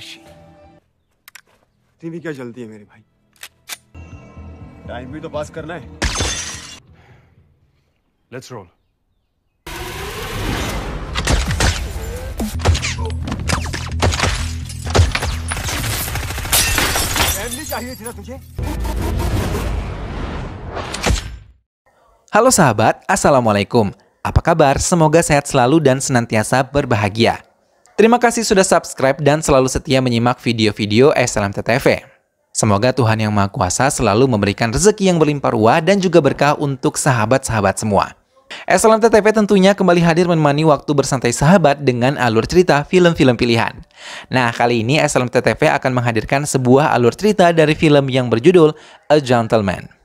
ऋषि टीवी क्या जल्दी है मेरे भाई टाइम भी तो पास करना है let's roll Halo sahabat, Assalamualaikum. Apa kabar? Semoga sehat selalu dan senantiasa berbahagia. Terima kasih sudah subscribe dan selalu setia menyimak video-video TTV. Semoga Tuhan Yang Maha Kuasa selalu memberikan rezeki yang berlimpah ruah dan juga berkah untuk sahabat-sahabat semua. TTV tentunya kembali hadir menemani waktu bersantai sahabat dengan alur cerita film-film pilihan. Nah, kali ini TTV akan menghadirkan sebuah alur cerita dari film yang berjudul A Gentleman.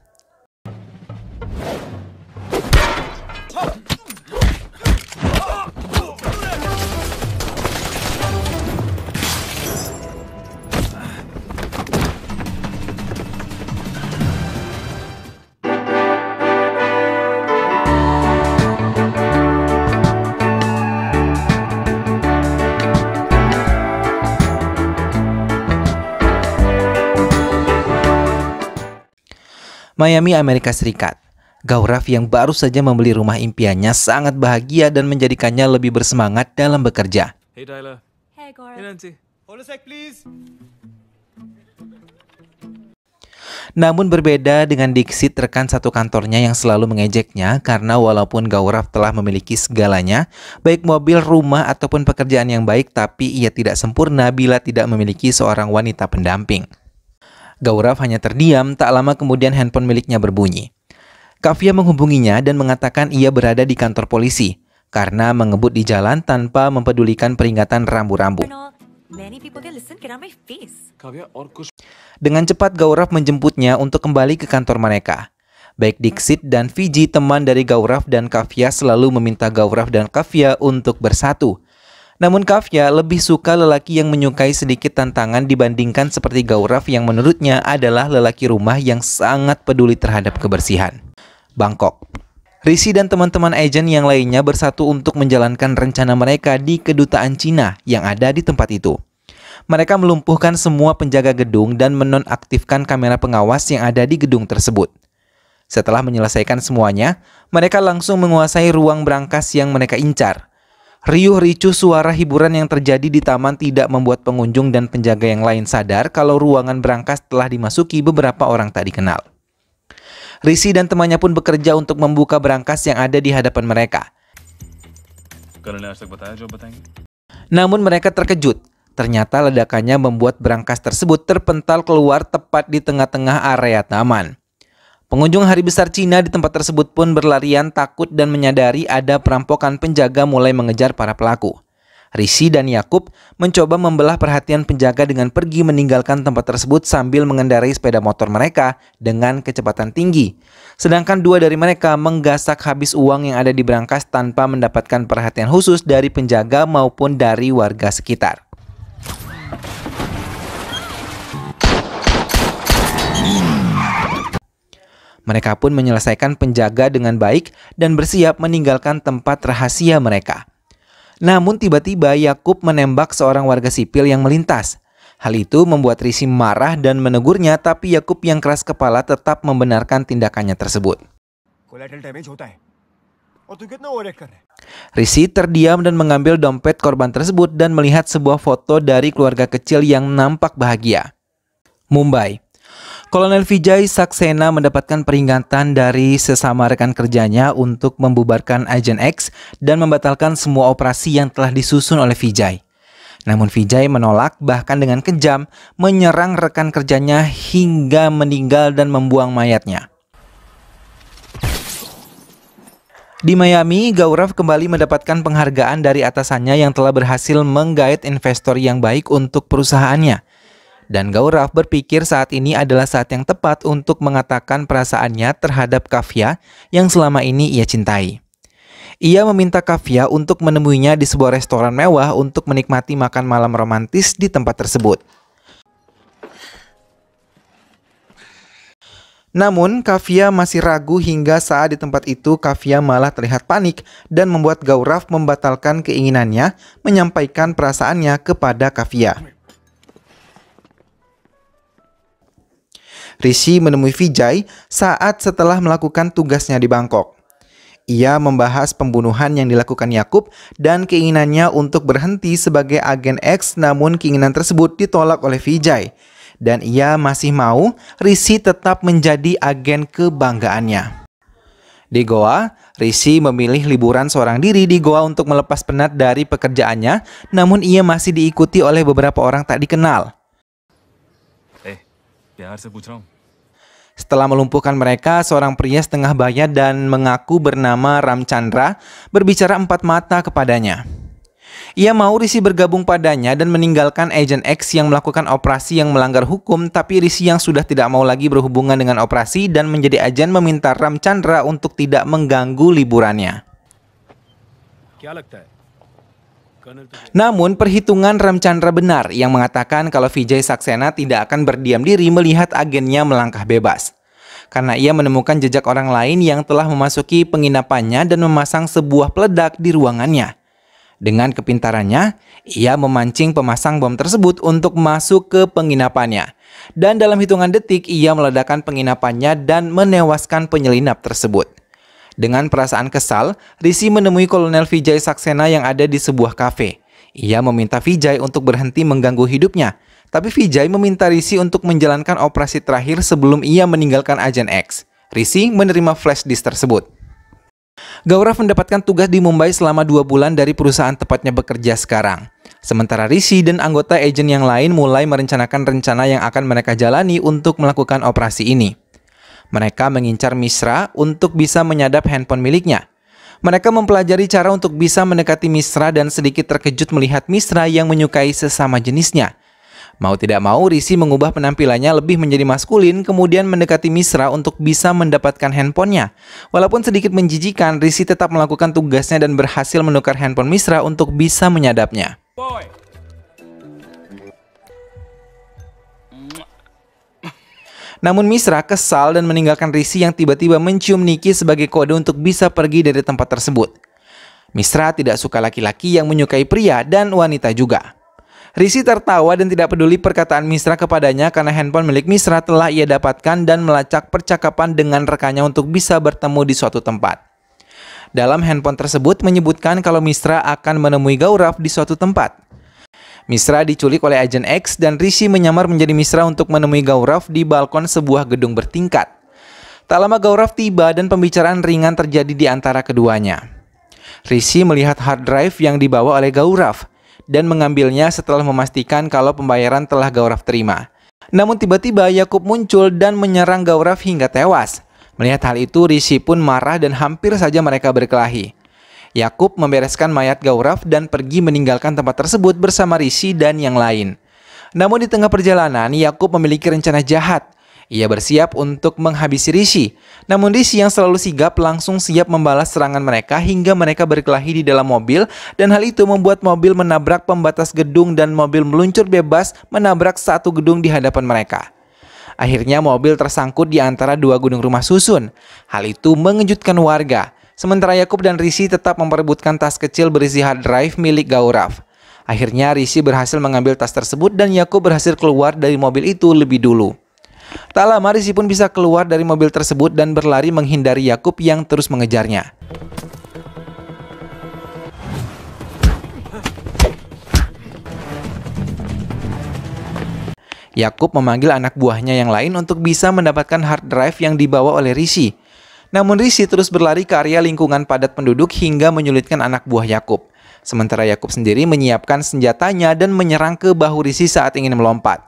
Miami, Amerika Serikat. Gaurav yang baru saja membeli rumah impiannya sangat bahagia dan menjadikannya lebih bersemangat dalam bekerja. Hey Namun berbeda dengan Dixit rekan satu kantornya yang selalu mengejeknya karena walaupun Gaurav telah memiliki segalanya, baik mobil, rumah, ataupun pekerjaan yang baik tapi ia tidak sempurna bila tidak memiliki seorang wanita pendamping. Gaurav hanya terdiam, tak lama kemudian handphone miliknya berbunyi. Kavia menghubunginya dan mengatakan ia berada di kantor polisi karena mengebut di jalan tanpa mempedulikan peringatan rambu-rambu. Dengan cepat Gaurav menjemputnya untuk kembali ke kantor mereka. Baik Dixit dan Fiji teman dari Gaurav dan Kavia selalu meminta Gaurav dan Kavia untuk bersatu. Namun Kafya lebih suka lelaki yang menyukai sedikit tantangan dibandingkan seperti Gaurav yang menurutnya adalah lelaki rumah yang sangat peduli terhadap kebersihan. Bangkok Risi dan teman-teman agen yang lainnya bersatu untuk menjalankan rencana mereka di kedutaan Cina yang ada di tempat itu. Mereka melumpuhkan semua penjaga gedung dan menonaktifkan kamera pengawas yang ada di gedung tersebut. Setelah menyelesaikan semuanya, mereka langsung menguasai ruang berangkas yang mereka incar – Riuh ricu suara hiburan yang terjadi di taman tidak membuat pengunjung dan penjaga yang lain sadar kalau ruangan berangkas telah dimasuki beberapa orang tak dikenal. Risi dan temannya pun bekerja untuk membuka berangkas yang ada di hadapan mereka. Namun mereka terkejut. Ternyata ledakannya membuat berangkas tersebut terpental keluar tepat di tengah-tengah area taman. Pengunjung hari besar Cina di tempat tersebut pun berlarian takut dan menyadari ada perampokan penjaga mulai mengejar para pelaku. Risi dan Yakub mencoba membelah perhatian penjaga dengan pergi meninggalkan tempat tersebut sambil mengendarai sepeda motor mereka dengan kecepatan tinggi. Sedangkan dua dari mereka menggasak habis uang yang ada di berangkas tanpa mendapatkan perhatian khusus dari penjaga maupun dari warga sekitar. Mereka pun menyelesaikan penjaga dengan baik dan bersiap meninggalkan tempat rahasia mereka. Namun tiba-tiba Yakub menembak seorang warga sipil yang melintas. Hal itu membuat Risi marah dan menegurnya tapi Yakub yang keras kepala tetap membenarkan tindakannya tersebut. Risi terdiam dan mengambil dompet korban tersebut dan melihat sebuah foto dari keluarga kecil yang nampak bahagia. Mumbai, Kolonel Vijay Saksena mendapatkan peringatan dari sesama rekan kerjanya untuk membubarkan Agent X dan membatalkan semua operasi yang telah disusun oleh Vijay. Namun Vijay menolak bahkan dengan kejam menyerang rekan kerjanya hingga meninggal dan membuang mayatnya. Di Miami, Gaurav kembali mendapatkan penghargaan dari atasannya yang telah berhasil menggait investor yang baik untuk perusahaannya. Dan Gaurav berpikir saat ini adalah saat yang tepat untuk mengatakan perasaannya terhadap Kavya yang selama ini ia cintai. Ia meminta Kavya untuk menemuinya di sebuah restoran mewah untuk menikmati makan malam romantis di tempat tersebut. Namun, Kavya masih ragu hingga saat di tempat itu Kavya malah terlihat panik dan membuat Gaurav membatalkan keinginannya menyampaikan perasaannya kepada Kavya. Rishi menemui Vijay saat setelah melakukan tugasnya di Bangkok. Ia membahas pembunuhan yang dilakukan Yakub dan keinginannya untuk berhenti sebagai agen X namun keinginan tersebut ditolak oleh Vijay dan ia masih mau Rishi tetap menjadi agen kebanggaannya. Di Goa, Rishi memilih liburan seorang diri di Goa untuk melepas penat dari pekerjaannya, namun ia masih diikuti oleh beberapa orang tak dikenal. Setelah melumpuhkan mereka, seorang pria setengah baya dan mengaku bernama Ramchandra berbicara empat mata kepadanya. Ia mau Risi bergabung padanya dan meninggalkan Agent X yang melakukan operasi yang melanggar hukum, tapi Risi yang sudah tidak mau lagi berhubungan dengan operasi dan menjadi agen meminta Ramchandra untuk tidak mengganggu liburannya. Kya namun, perhitungan Ramchandra benar yang mengatakan kalau Vijay Saksena tidak akan berdiam diri melihat agennya melangkah bebas. Karena ia menemukan jejak orang lain yang telah memasuki penginapannya dan memasang sebuah peledak di ruangannya. Dengan kepintarannya, ia memancing pemasang bom tersebut untuk masuk ke penginapannya. Dan dalam hitungan detik, ia meledakkan penginapannya dan menewaskan penyelinap tersebut. Dengan perasaan kesal, Risi menemui Kolonel Vijay Saksena yang ada di sebuah kafe. Ia meminta Vijay untuk berhenti mengganggu hidupnya, tapi Vijay meminta Risi untuk menjalankan operasi terakhir sebelum ia meninggalkan Agen X. Risi menerima flash disk tersebut. Gaurav mendapatkan tugas di Mumbai selama dua bulan dari perusahaan tepatnya bekerja sekarang. Sementara Rishi dan anggota agen yang lain mulai merencanakan rencana yang akan mereka jalani untuk melakukan operasi ini. Mereka mengincar Misra untuk bisa menyadap handphone miliknya. Mereka mempelajari cara untuk bisa mendekati Misra dan sedikit terkejut melihat Misra yang menyukai sesama jenisnya. Mau tidak mau, Risi mengubah penampilannya lebih menjadi maskulin, kemudian mendekati Misra untuk bisa mendapatkan handphonenya. Walaupun sedikit menjijikan, Risi tetap melakukan tugasnya dan berhasil menukar handphone Misra untuk bisa menyadapnya. Boy. Namun Misra kesal dan meninggalkan Risi yang tiba-tiba mencium Niki sebagai kode untuk bisa pergi dari tempat tersebut. Misra tidak suka laki-laki yang menyukai pria dan wanita juga. Risi tertawa dan tidak peduli perkataan Misra kepadanya karena handphone milik Misra telah ia dapatkan dan melacak percakapan dengan rekannya untuk bisa bertemu di suatu tempat. Dalam handphone tersebut menyebutkan kalau Misra akan menemui Gaurav di suatu tempat. Misra diculik oleh agen X dan Rishi menyamar menjadi Misra untuk menemui Gaurav di balkon sebuah gedung bertingkat. Tak lama Gaurav tiba dan pembicaraan ringan terjadi di antara keduanya. Rishi melihat hard drive yang dibawa oleh Gaurav dan mengambilnya setelah memastikan kalau pembayaran telah Gaurav terima. Namun tiba-tiba Yakub muncul dan menyerang Gaurav hingga tewas. Melihat hal itu, Rishi pun marah dan hampir saja mereka berkelahi. Yakub membereskan mayat Gaurav dan pergi meninggalkan tempat tersebut bersama Rishi dan yang lain. Namun di tengah perjalanan, Yakub memiliki rencana jahat. Ia bersiap untuk menghabisi Rishi. Namun Rishi yang selalu sigap langsung siap membalas serangan mereka hingga mereka berkelahi di dalam mobil dan hal itu membuat mobil menabrak pembatas gedung dan mobil meluncur bebas menabrak satu gedung di hadapan mereka. Akhirnya mobil tersangkut di antara dua gunung rumah susun. Hal itu mengejutkan warga. Sementara Yakub dan Rishi tetap memperebutkan tas kecil berisi hard drive milik Gaurav. Akhirnya Rishi berhasil mengambil tas tersebut dan Yakub berhasil keluar dari mobil itu lebih dulu. Tak lama Rishi pun bisa keluar dari mobil tersebut dan berlari menghindari Yakub yang terus mengejarnya. Yakub memanggil anak buahnya yang lain untuk bisa mendapatkan hard drive yang dibawa oleh Rishi. Namun Risi terus berlari ke area lingkungan padat penduduk hingga menyulitkan anak buah Yakub. Sementara Yakub sendiri menyiapkan senjatanya dan menyerang ke bahu Risi saat ingin melompat.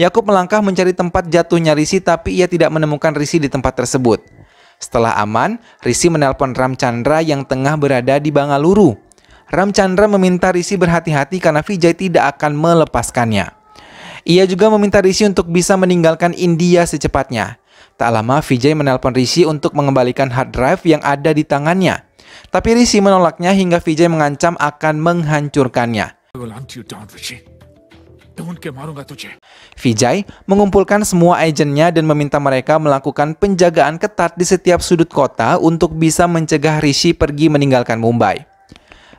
Yakub melangkah mencari tempat jatuhnya Risi tapi ia tidak menemukan Risi di tempat tersebut. Setelah aman, Risi menelpon Ramchandra yang tengah berada di Bangaluru. Ramchandra meminta Risi berhati-hati karena Vijay tidak akan melepaskannya. Ia juga meminta Risi untuk bisa meninggalkan India secepatnya. Tak lama Vijay menelpon Rishi untuk mengembalikan hard drive yang ada di tangannya. Tapi Rishi menolaknya hingga Vijay mengancam akan menghancurkannya. Vijay mengumpulkan semua agennya dan meminta mereka melakukan penjagaan ketat di setiap sudut kota untuk bisa mencegah Rishi pergi meninggalkan Mumbai.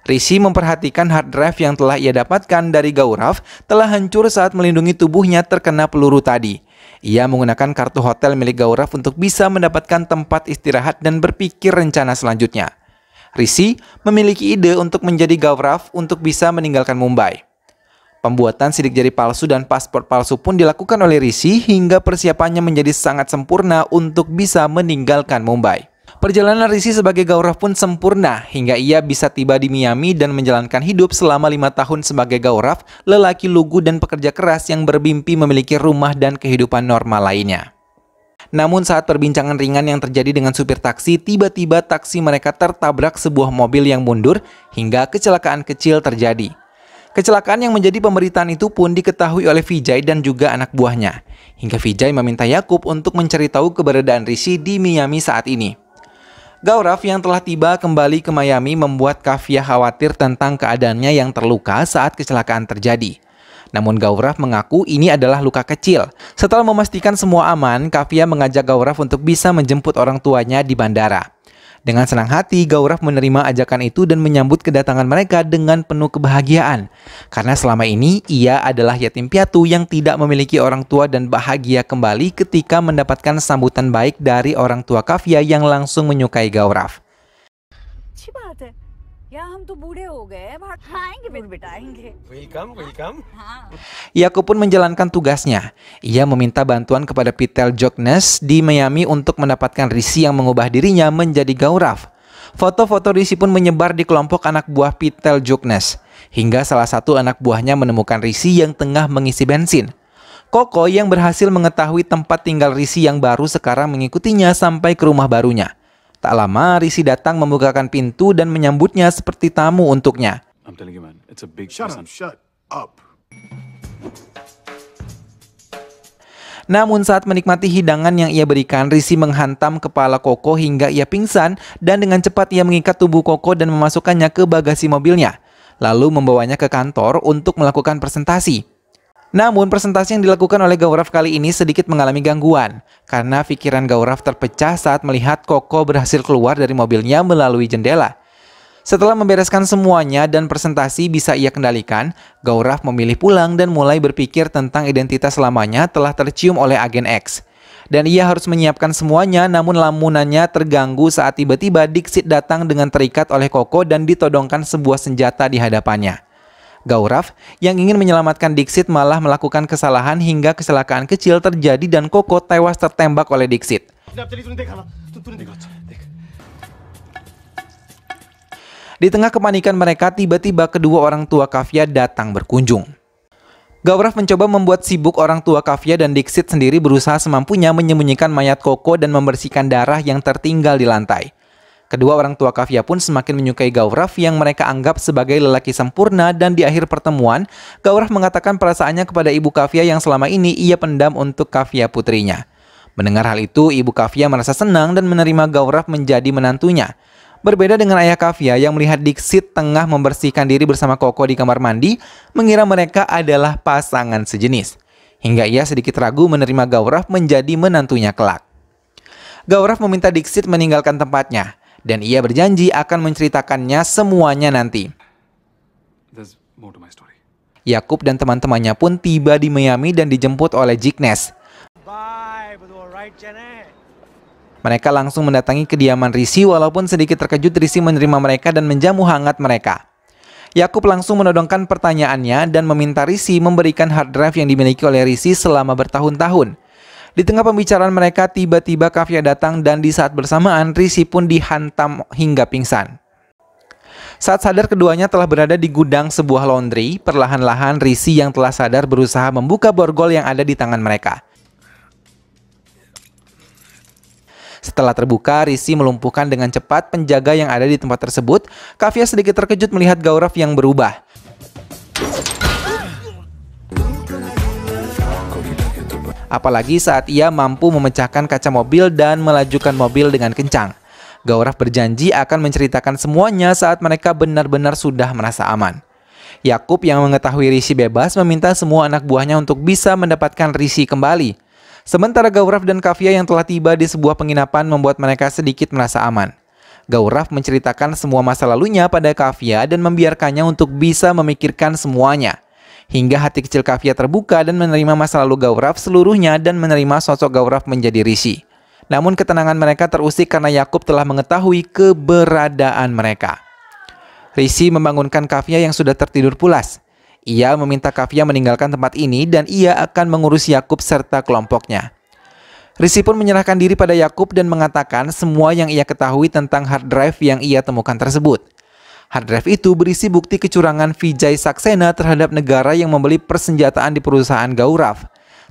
Rishi memperhatikan hard drive yang telah ia dapatkan dari Gaurav telah hancur saat melindungi tubuhnya terkena peluru tadi. Ia menggunakan kartu hotel milik Gaurav untuk bisa mendapatkan tempat istirahat dan berpikir rencana selanjutnya. Risi memiliki ide untuk menjadi Gaurav untuk bisa meninggalkan Mumbai. Pembuatan sidik jari palsu dan paspor palsu pun dilakukan oleh Risi hingga persiapannya menjadi sangat sempurna untuk bisa meninggalkan Mumbai. Perjalanan Rishi sebagai Gaurav pun sempurna hingga ia bisa tiba di Miami dan menjalankan hidup selama lima tahun sebagai Gaurav, lelaki lugu dan pekerja keras yang bermimpi memiliki rumah dan kehidupan normal lainnya. Namun saat perbincangan ringan yang terjadi dengan supir taksi, tiba-tiba taksi mereka tertabrak sebuah mobil yang mundur hingga kecelakaan kecil terjadi. Kecelakaan yang menjadi pemberitaan itu pun diketahui oleh Vijay dan juga anak buahnya. Hingga Vijay meminta Yakub untuk mencari tahu keberadaan Rishi di Miami saat ini. Gaurav yang telah tiba kembali ke Miami membuat Kavia khawatir tentang keadaannya yang terluka saat kecelakaan terjadi. Namun Gaurav mengaku ini adalah luka kecil. Setelah memastikan semua aman, Kavia mengajak Gaurav untuk bisa menjemput orang tuanya di bandara. Dengan senang hati, Gaurav menerima ajakan itu dan menyambut kedatangan mereka dengan penuh kebahagiaan. Karena selama ini, ia adalah yatim piatu yang tidak memiliki orang tua dan bahagia kembali ketika mendapatkan sambutan baik dari orang tua Kavya yang langsung menyukai Gaurav. Welcome, welcome. Yaakub pun menjalankan tugasnya. Ia meminta bantuan kepada Pitel Joknes di Miami untuk mendapatkan Risi yang mengubah dirinya menjadi Gaurav. Foto-foto Risi pun menyebar di kelompok anak buah Pitel Joknes. Hingga salah satu anak buahnya menemukan Risi yang tengah mengisi bensin. Koko yang berhasil mengetahui tempat tinggal Risi yang baru sekarang mengikutinya sampai ke rumah barunya. Tak lama, Risi datang membukakan pintu dan menyambutnya seperti tamu untuknya. Namun saat menikmati hidangan yang ia berikan, Risi menghantam kepala Koko hingga ia pingsan dan dengan cepat ia mengikat tubuh Koko dan memasukkannya ke bagasi mobilnya. Lalu membawanya ke kantor untuk melakukan presentasi. Namun presentasi yang dilakukan oleh Gaurav kali ini sedikit mengalami gangguan karena pikiran Gaurav terpecah saat melihat Koko berhasil keluar dari mobilnya melalui jendela. Setelah membereskan semuanya dan presentasi bisa ia kendalikan, Gaurav memilih pulang dan mulai berpikir tentang identitas lamanya telah tercium oleh agen X. Dan ia harus menyiapkan semuanya namun lamunannya terganggu saat tiba-tiba Dixit datang dengan terikat oleh Koko dan ditodongkan sebuah senjata di hadapannya. Gaurav yang ingin menyelamatkan Dixit malah melakukan kesalahan hingga kecelakaan kecil terjadi dan Koko tewas tertembak oleh Dixit. Di tengah kepanikan mereka, tiba-tiba kedua orang tua Kavya datang berkunjung. Gaurav mencoba membuat sibuk orang tua Kavya dan Dixit sendiri berusaha semampunya menyembunyikan mayat Koko dan membersihkan darah yang tertinggal di lantai. Kedua orang tua Kavia pun semakin menyukai Gaurav yang mereka anggap sebagai lelaki sempurna dan di akhir pertemuan, Gaurav mengatakan perasaannya kepada ibu Kavia yang selama ini ia pendam untuk Kavia putrinya. Mendengar hal itu, ibu Kavia merasa senang dan menerima Gaurav menjadi menantunya. Berbeda dengan ayah Kavia yang melihat Dixit tengah membersihkan diri bersama Koko di kamar mandi, mengira mereka adalah pasangan sejenis. Hingga ia sedikit ragu menerima Gaurav menjadi menantunya kelak. Gaurav meminta Dixit meninggalkan tempatnya dan ia berjanji akan menceritakannya semuanya nanti. Yakub dan teman-temannya pun tiba di Miami dan dijemput oleh Jignes. Mereka langsung mendatangi kediaman Risi walaupun sedikit terkejut Risi menerima mereka dan menjamu hangat mereka. Yakub langsung menodongkan pertanyaannya dan meminta Risi memberikan hard drive yang dimiliki oleh Risi selama bertahun-tahun. Di tengah pembicaraan mereka, tiba-tiba Kavya datang dan di saat bersamaan Risi pun dihantam hingga pingsan. Saat sadar keduanya telah berada di gudang sebuah laundry, perlahan-lahan Risi yang telah sadar berusaha membuka borgol yang ada di tangan mereka. Setelah terbuka, Risi melumpuhkan dengan cepat penjaga yang ada di tempat tersebut. Kavya sedikit terkejut melihat Gaurav yang berubah. apalagi saat ia mampu memecahkan kaca mobil dan melajukan mobil dengan kencang. Gaurav berjanji akan menceritakan semuanya saat mereka benar-benar sudah merasa aman. Yakub yang mengetahui Rishi bebas meminta semua anak buahnya untuk bisa mendapatkan Rishi kembali. Sementara Gaurav dan Kavya yang telah tiba di sebuah penginapan membuat mereka sedikit merasa aman. Gaurav menceritakan semua masa lalunya pada Kavya dan membiarkannya untuk bisa memikirkan semuanya hingga hati kecil Kavya terbuka dan menerima masa lalu Gaurav seluruhnya dan menerima sosok Gaurav menjadi Rishi. Namun ketenangan mereka terusik karena Yakub telah mengetahui keberadaan mereka. Rishi membangunkan Kavya yang sudah tertidur pulas. Ia meminta Kavya meninggalkan tempat ini dan ia akan mengurus Yakub serta kelompoknya. Rishi pun menyerahkan diri pada Yakub dan mengatakan semua yang ia ketahui tentang hard drive yang ia temukan tersebut. Hard drive itu berisi bukti kecurangan Vijay Saxena terhadap negara yang membeli persenjataan di perusahaan Gaurav.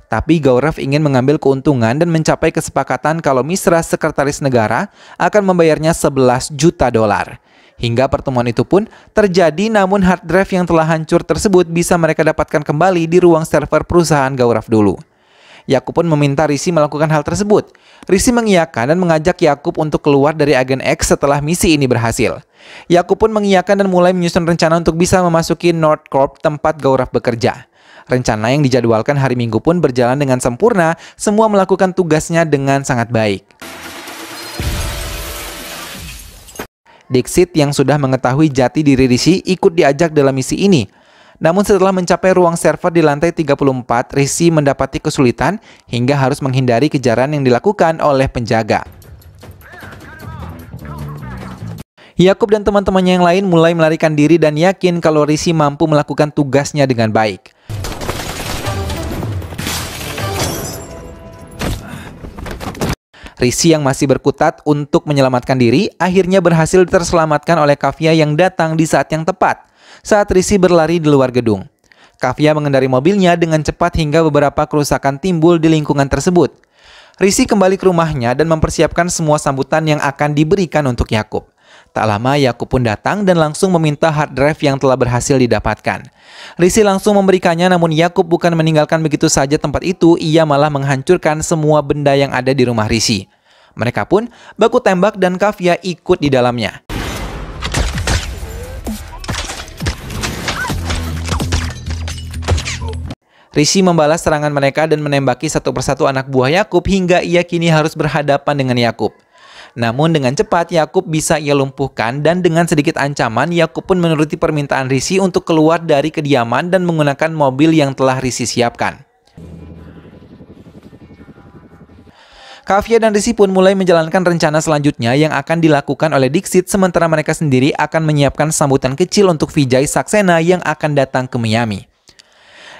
Tapi Gaurav ingin mengambil keuntungan dan mencapai kesepakatan kalau Misra Sekretaris Negara akan membayarnya 11 juta dolar. Hingga pertemuan itu pun terjadi namun hard drive yang telah hancur tersebut bisa mereka dapatkan kembali di ruang server perusahaan Gaurav dulu. Yakub pun meminta Risi melakukan hal tersebut. Risi mengiyakan dan mengajak Yakub untuk keluar dari agen X setelah misi ini berhasil. Yakub pun mengiyakan dan mulai menyusun rencana untuk bisa memasuki North Corp tempat Gaurav bekerja. Rencana yang dijadwalkan hari Minggu pun berjalan dengan sempurna, semua melakukan tugasnya dengan sangat baik. Dixit yang sudah mengetahui jati diri Rishi ikut diajak dalam misi ini. Namun setelah mencapai ruang server di lantai 34, Rishi mendapati kesulitan hingga harus menghindari kejaran yang dilakukan oleh penjaga. Yakub dan teman-temannya yang lain mulai melarikan diri dan yakin kalau Risi mampu melakukan tugasnya dengan baik. Risi yang masih berkutat untuk menyelamatkan diri akhirnya berhasil terselamatkan oleh Kavia yang datang di saat yang tepat saat Risi berlari di luar gedung. Kavia mengendari mobilnya dengan cepat hingga beberapa kerusakan timbul di lingkungan tersebut. Risi kembali ke rumahnya dan mempersiapkan semua sambutan yang akan diberikan untuk Yakub. Tak lama Yakub pun datang dan langsung meminta hard drive yang telah berhasil didapatkan. Risi langsung memberikannya namun Yakub bukan meninggalkan begitu saja tempat itu, ia malah menghancurkan semua benda yang ada di rumah Risi. Mereka pun baku tembak dan Kavya ikut di dalamnya. Risi membalas serangan mereka dan menembaki satu persatu anak buah Yakub hingga ia kini harus berhadapan dengan Yakub. Namun dengan cepat Yakub bisa ia lumpuhkan dan dengan sedikit ancaman Yakub pun menuruti permintaan Risi untuk keluar dari kediaman dan menggunakan mobil yang telah Risi siapkan. Kavya dan Risi pun mulai menjalankan rencana selanjutnya yang akan dilakukan oleh Dixit sementara mereka sendiri akan menyiapkan sambutan kecil untuk Vijay Saksena yang akan datang ke Miami.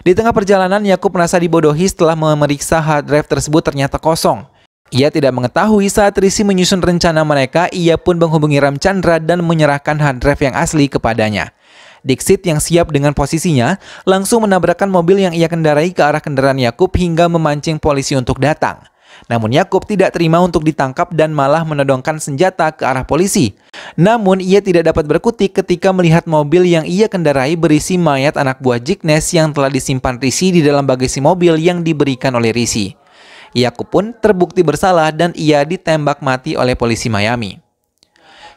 Di tengah perjalanan, Yakub merasa dibodohi setelah memeriksa hard drive tersebut ternyata kosong. Ia tidak mengetahui saat Rishi menyusun rencana mereka, ia pun menghubungi Ramchandra dan menyerahkan hard drive yang asli kepadanya. Dixit yang siap dengan posisinya langsung menabrakkan mobil yang ia kendarai ke arah kendaraan Yakub hingga memancing polisi untuk datang. Namun Yakub tidak terima untuk ditangkap dan malah menodongkan senjata ke arah polisi. Namun ia tidak dapat berkutik ketika melihat mobil yang ia kendarai berisi mayat anak buah Jignes yang telah disimpan Risi di dalam bagasi mobil yang diberikan oleh Risi. Ia pun terbukti bersalah dan ia ditembak mati oleh polisi Miami.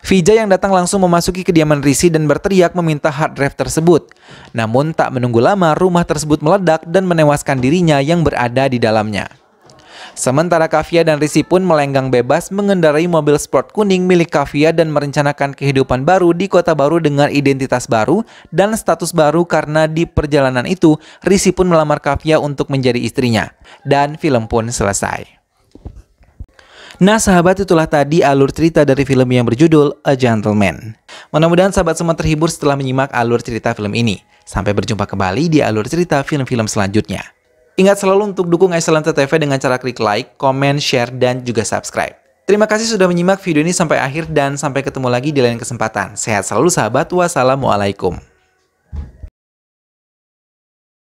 Vijay yang datang langsung memasuki kediaman Rishi dan berteriak meminta hard drive tersebut. Namun tak menunggu lama rumah tersebut meledak dan menewaskan dirinya yang berada di dalamnya. Sementara Kavia dan Risi pun melenggang bebas mengendarai mobil sport kuning milik Kavia dan merencanakan kehidupan baru di kota baru dengan identitas baru dan status baru karena di perjalanan itu Risi pun melamar Kavia untuk menjadi istrinya. Dan film pun selesai. Nah sahabat itulah tadi alur cerita dari film yang berjudul A Gentleman. Mudah-mudahan sahabat semua terhibur setelah menyimak alur cerita film ini. Sampai berjumpa kembali di alur cerita film-film selanjutnya. Ingat selalu untuk dukung Excellent TV dengan cara klik like, comment, share, dan juga subscribe. Terima kasih sudah menyimak video ini sampai akhir dan sampai ketemu lagi di lain kesempatan. Sehat selalu sahabat, wassalamualaikum.